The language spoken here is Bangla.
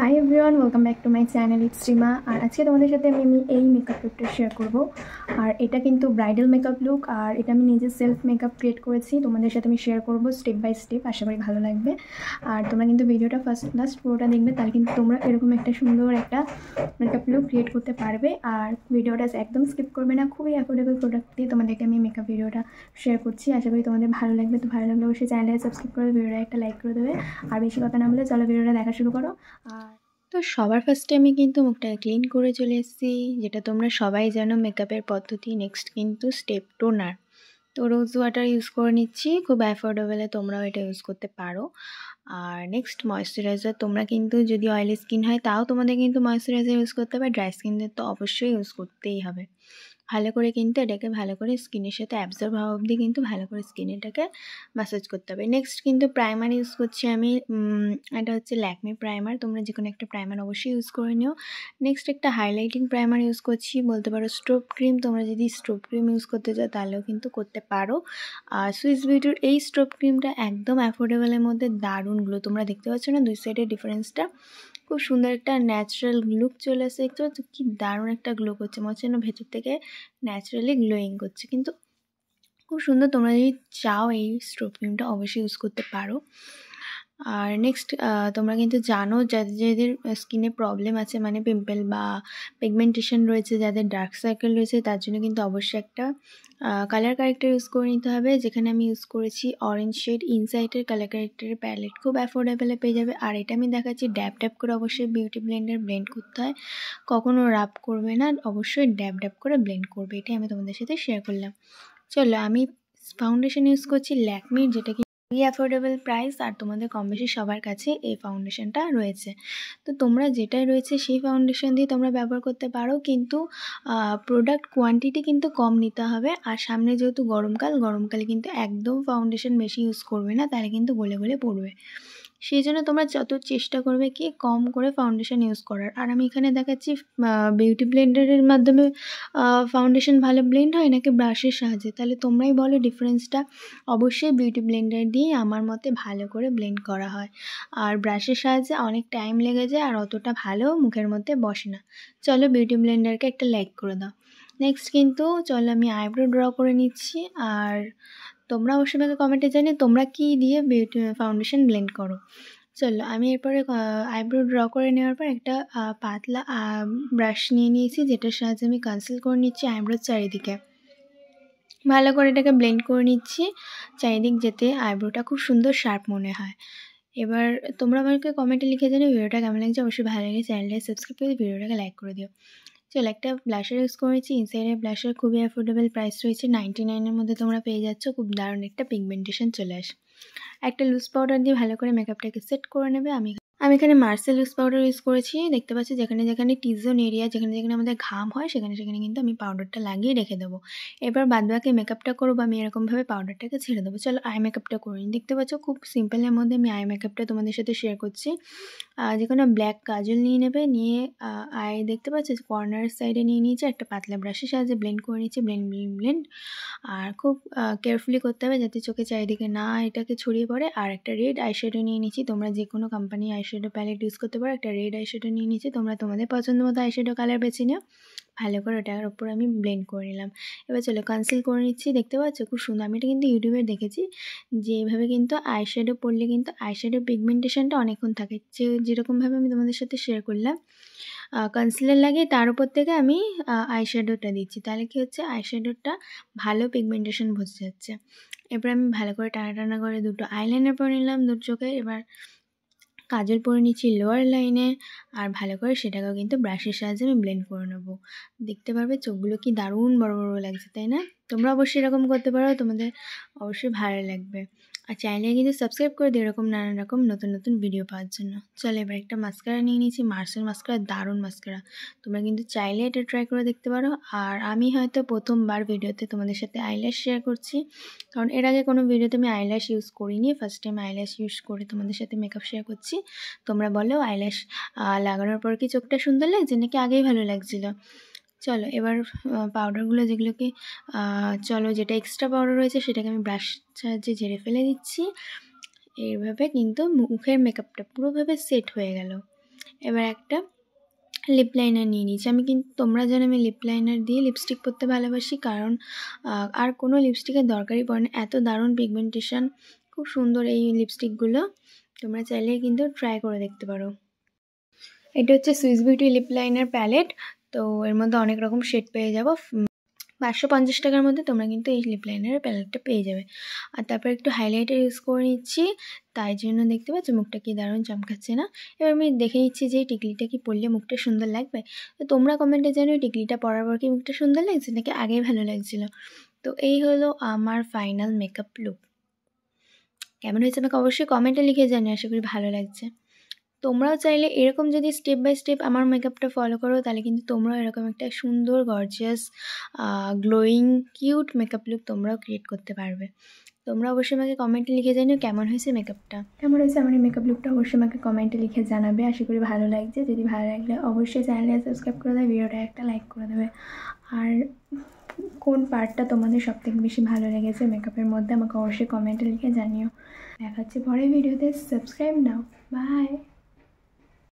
high everyone welcome back to my channel ইস্ট্রিমা আর আজকে তোমাদের সাথে আমি আমি এই মেকআপ লুকটা শেয়ার করবো আর এটা কিন্তু ব্রাইডাল মেকআপ লুক আর এটা আমি নিজে সেলফ মেকআপ ক্রিয়েট করেছি তোমাদের সাথে আমি শেয়ার করবো স্টেপ বাই স্টেপ আশা করি ভালো লাগবে আর তোমরা কিন্তু ভিডিওটা ফার্স্ট লাস্ট পুরোটা দেখবে তাহলে কিন্তু তোমরা এরকম একটা সুন্দর একটা মেকআপ লুক ক্রিয়েট করতে পারবে আর ভিডিওটা একদম স্কিপ করবে না খুবই অ্যাফোর্ডেবল প্রোডাক্ট দিয়ে তোমাদেরকে আমি মেকআপ ভিডিওটা শেয়ার করছি আশা করি তোমাদের ভালো লাগবে তো ভালো লাগলে অবশ্যই চ্যানেলটা সাবস্ক্রাইব করে ভিডিওটা একটা লাইক করে দেবে আর বেশি কথা না বলে চলো ভিডিওটা দেখা শুরু করো আর তো সবার ফার্স্টে আমি কিন্তু মুখটা ক্লিন করে চলে এসেছি যেটা তোমরা সবাই জানো মেকআপের পদ্ধতি নেক্সট কিন্তু স্টেপ টোনার তো রোজ ওয়াটার ইউজ করে নিচ্ছি খুব অ্যাফোর্ডেবলে তোমরাও এটা ইউজ করতে পারো আর নেক্সট ময়শ্চারাইজার তোমরা কিন্তু যদি অয়েলি স্কিন হয় তাও তোমাদের কিন্তু ময়শ্চারাইজার ইউজ করতে হবে ড্রাই স্কিনদের তো অবশ্যই ইউজ করতেই হবে ভালো করে কিন্তু এটাকে ভালো করে স্কিনের সাথে অ্যাবজর্ব হওয়া অবধি কিন্তু ভালো করে স্কিন এটাকে ম্যাসাজ করতে হবে নেক্সট কিন্তু প্রাইমার ইউজ করছি আমি এটা হচ্ছে ল্যাকমি প্রাইমার তোমরা যে কোনো একটা প্রাইমার অবশ্যই ইউজ করে নিও নেক্সট একটা হাইলাইটিং প্রাইমার ইউজ করছি বলতে পারো স্ট্রোপ ক্রিম তোমরা যদি স্ট্রোপ ক্রিম ইউজ করতে চাও তাহলেও কিন্তু করতে পারো আর সুইস বিউটির এই স্ট্রোপ ক্রিমটা একদম অ্যাফোর্ডেবলের মধ্যে দারুণ তোমরা দেখতে পাচ্ছ না দুই সাইডের ডিফারেন্সটা খুব সুন্দর একটা ন্যাচারাল লুক চলে আসে দেখতে পাচ্ছ কি দারুণ একটা গ্লো করছে মনে হচ্ছে ভেতর থেকে ন্যাচারালি গ্লোয়িং করছে কিন্তু খুব সুন্দর তোমরা যদি চাও এই স্ট্রো ক্রিমটা অবশ্যই ইউজ করতে পারো আর নেক্সট তোমরা কিন্তু জানো যাদের যাদের স্কিনে প্রবলেম আছে মানে পিম্পল বা পিগমেন্টেশন রয়েছে যাদের ডার্ক সার্কেল রয়েছে তার জন্য কিন্তু অবশ্যই একটা কালার ক্যারেক্টার ইউজ করে নিতে হবে যেখানে আমি ইউজ করেছি অরেঞ্জ শেড ইনসাইটের কালার ক্যারেক্টারের প্যালেট খুব অ্যাফোর্ডেবলে পেয়ে যাবে আর এটা আমি দেখাচ্ছি ড্যাব ড্যাব করে অবশ্যই বিউটি ব্লেন্ডার ব্লেন্ড করতে হয় কখনও রাব করবে না অবশ্যই ড্যাব ড্যাব করে ব্লেন্ড করবে এটাই আমি তোমাদের সাথে শেয়ার করলাম চলো আমি ফাউন্ডেশন ইউজ করছি ল্যাকমির যেটা খুবই অ্যাফোর্ডেবল প্রাইস আর তোমাদের কম বেশি সবার কাছে এই ফাউন্ডেশনটা রয়েছে তো তোমরা যেটাই রয়েছে সেই ফাউন্ডেশন দিয়ে তোমরা ব্যবহার করতে পারো কিন্তু প্রোডাক্ট কোয়ান্টিটি কিন্তু কম নিতে হবে আর সামনে যেহেতু গরমকাল গরমকালে কিন্তু একদম ফাউন্ডেশন বেশি ইউজ করবে না তাহলে কিন্তু গলে গলে পড়বে সেই জন্য তোমরা যত চেষ্টা করবে কি কম করে ফাউন্ডেশন ইউজ করার আর আমি এখানে দেখাচ্ছি বিউটি ব্লেন্ডারের মাধ্যমে ফাউন্ডেশন ভালো ব্লেন্ড হয় নাকি ব্রাশের সাহায্যে তাহলে তোমরাই বলো ডিফারেন্সটা অবশ্যই বিউটি ব্লেন্ডার দিয়ে আমার মতে ভালো করে ব্লেন্ড করা হয় আর ব্রাশের সাহায্যে অনেক টাইম লেগে যায় আর অতটা ভালো মুখের মধ্যে বসে না চলো বিউটি ব্লেন্ডারকে একটা লাইক করে দাও নেক্সট কিন্তু চলো আমি আইব্রো ড্র করে নিচ্ছি আর তোমরা অবশ্যই আমাকে কমেন্টে জানি তোমরা কি দিয়ে বিউটি ফাউন্ডেশন ব্লেন্ড করো চলো আমি এরপরে আইব্রো ড্র করে নেওয়ার পর একটা পাতলা ব্রাশ নিয়ে নিয়েছি যেটার সাহায্যে আমি কনসিল করে নিচ্ছি আইব্রোর চারিদিকে ভালো করে এটাকে ব্লেন্ড করে নিচ্ছি চারিদিক যেতে আইব্রোটা খুব সুন্দর শার্প মনে হয় এবার তোমরা আমাকে কমেন্টে লিখে জানো ভিডিওটা কেমন লাগছে অবশ্যই ভালো লাগে চ্যানেলটা সাবস্ক্রাইব করে ভিডিওটাকে লাইক করে দিও চল একটা ব্লাশার ইউজ করেছি ইনসাইডের ব্লাশার খুবই অ্যাফোর্ডেবল প্রাইস রয়েছে নাইনটি নাইনের মধ্যে তোমরা পেয়ে যাচ্ছ খুব দারুণ একটা পিগমেন্টেশন চলে আসে একটা লুজ পাউডার দিয়ে ভালো করে মেকআপটাকে সেট করে নেবে আমি এখানে মার্সেল ইউজ পাউডার ইউজ করেছি দেখতে পাচ্ছি যেখানে যেখানে টিজন এরিয়া যেখানে যেখানে আমাদের ঘাম হয় সেখানে সেখানে কিন্তু আমি পাউডারটা লাগিয়ে রেখে দেবো এবার বাদবাকি মেকআপটা করবো আমি এরকমভাবে পাউডারটাকে ছেড়ে দেবো চলো আই মেকআপটা করে দেখতে পাচ্ছ খুব সিম্পলের মধ্যে আমি আই মেকআপটা তোমাদের সাথে শেয়ার করছি যে কোনো ব্ল্যাক কাজল নিয়ে নেবে নিয়ে আই দেখতে পাচ্ছ কর্নার সাইডে নিয়ে নিয়েছি একটা পাতলা ব্রাশের সাহায্যে ব্লেন্ড করে নিয়েছি ব্লেন্ড ব্লেন্ড ব্লেন্ড আর খুব কেয়ারফুলি করতে হবে যাতে চোখে চারিদিকে না এটাকে ছড়িয়ে পড়ে আর একটা রেড আইশ্যাডো নিয়ে নিয়েছি তোমরা যে কোনো company eyeshadow shadow palette use করতে পারো একটা রেড আই শ্যাডো নিয়ে নিয়েছি তোমরা তোমাদের পছন্দ মতো আই শ্যাডো কালার বেছে নিও ভালো করে ওটার ওপর আমি ব্লেন্ড করে নিলাম এবার চলো কনসিল করে নিচ্ছি দেখতে পাচ্ছ খুব সুন্দর আমি এটা কিন্তু ইউটিউবে দেখেছি যে এভাবে কিন্তু আই শ্যাডো পরলে কিন্তু আই শ্যাডো পিগমেন্টেশনটা অনেকক্ষণ থাকে যে যেরকমভাবে আমি তোমাদের সাথে শেয়ার করলাম কনসিলার লাগিয়ে তার উপর থেকে আমি আই শ্যাডোটা দিচ্ছি তাহলে কি হচ্ছে আই শ্যাডোটা ভালো পিগমেন্টেশন বসে যাচ্ছে এবার আমি ভালো করে টানা টানা করে দুটো আইলাইনার পরে নিলাম দুটো চোখে এবার কাজল পরে নিচ্ছি লোয়ার লাইনে আর ভালো করে সেটাকেও কিন্তু ব্রাশের সাহায্যে আমি ব্লেন্ড করে নেবো দেখতে পারবে চোখগুলো কি দারুণ বড় বড় লাগছে তাই না তোমরা অবশ্যই এরকম করতে পারো তোমাদের অবশ্যই ভালো লাগবে আর চ্যানেলে কিন্তু সাবস্ক্রাইব করে দিই এরকম নানান রকম নতুন নতুন ভিডিও পাওয়ার জন্য চলো এবার একটা মাস্কারা নিয়ে নিয়েছি মার্সেল মাস্কারা দারুণ মাস্কারা তোমরা কিন্তু চাইলে এটা ট্রাই করে দেখতে পারো আর আমি হয়তো প্রথমবার ভিডিওতে তোমাদের সাথে আইল্যাশ শেয়ার করছি কারণ এর আগে কোনো ভিডিওতে আমি আইল্যাশ ইউজ করিনি ফার্স্ট টাইম আইল্যাশ ইউজ করে তোমাদের সাথে মেকআপ শেয়ার করছি তোমরা বলো আইল্যাশ লাগানোর পর কি চোখটা সুন্দর লাগছে নাকি আগেই ভালো লাগছিলো চলো এবার পাউডারগুলো যেগুলোকে চলো যেটা এক্সট্রা পাউডার রয়েছে সেটাকে আমি ব্রাশ সাহায্যে ঝেড়ে ফেলে দিচ্ছি এইভাবে কিন্তু মুখের মেকআপটা পুরোভাবে সেট হয়ে গেল এবার একটা লিপ লাইনার নিয়ে নিয়েছি আমি কিন্তু তোমরা জানো আমি লিপ লাইনার দিয়ে লিপস্টিক পরতে ভালোবাসি কারণ আর কোনো লিপস্টিকের দরকারই পড়ে না এত দারুণ পিগমেন্টেশন খুব সুন্দর এই লিপস্টিকগুলো তোমরা চাইলে কিন্তু ট্রাই করে দেখতে পারো এটা হচ্ছে Swiss beauty lip liner palette তো এর মধ্যে অনেক রকম শেড পেয়ে যাবো পাঁচশো পঞ্চাশ টাকার মধ্যে তোমরা কিন্তু এই লিপ লাইনারের প্যালেটটা পেয়ে যাবে আর তারপর একটু হাইলাইটার ইউজ করে নিচ্ছি তাই জন্য দেখতে পাচ্ছ মুখটা কি দারুণ চমকাচ্ছে না এবার আমি দেখে নিচ্ছি যে টিকলিটা কি পড়লে মুখটা সুন্দর লাগবে তো তোমরা কমেন্টে জানো টিকলিটা পরার পর কি মুখটা সুন্দর লাগছে নাকি আগেই ভালো লাগছিল তো এই হলো আমার ফাইনাল মেকআপ লুক কেমন হয়েছে আমাকে অবশ্যই কমেন্টে লিখে জানি আশা করি ভালো লাগছে তোমরাও চাইলে এরকম যদি স্টেপ বাই স্টেপ আমার মেকআপটা ফলো করো তাহলে কিন্তু তোমরাও এরকম একটা সুন্দর gorgeous glowing cute makeup look তোমরাও ক্রিয়েট করতে পারবে তোমরা অবশ্যই আমাকে কমেন্টে লিখে জানিও কেমন হয়েছে মেকআপটা কেমন হয়েছে আমার এই মেকআপ লুকটা অবশ্যই আমাকে কমেন্টে লিখে জানাবে আশা করি ভালো লাগছে যদি ভালো লাগলে অবশ্যই চ্যানেলে সাবস্ক্রাইব করে দেবে ভিডিওটা একটা লাইক করে দেবে আর কোন পার্টটা তোমাদের সবথেকে বেশি ভালো লেগেছে মেকআপের মধ্যে আমাকে অবশ্যই কমেন্টে লিখে জানিও হচ্ছে পরের ভিডিওতে সাবস্ক্রাইব নাও বাই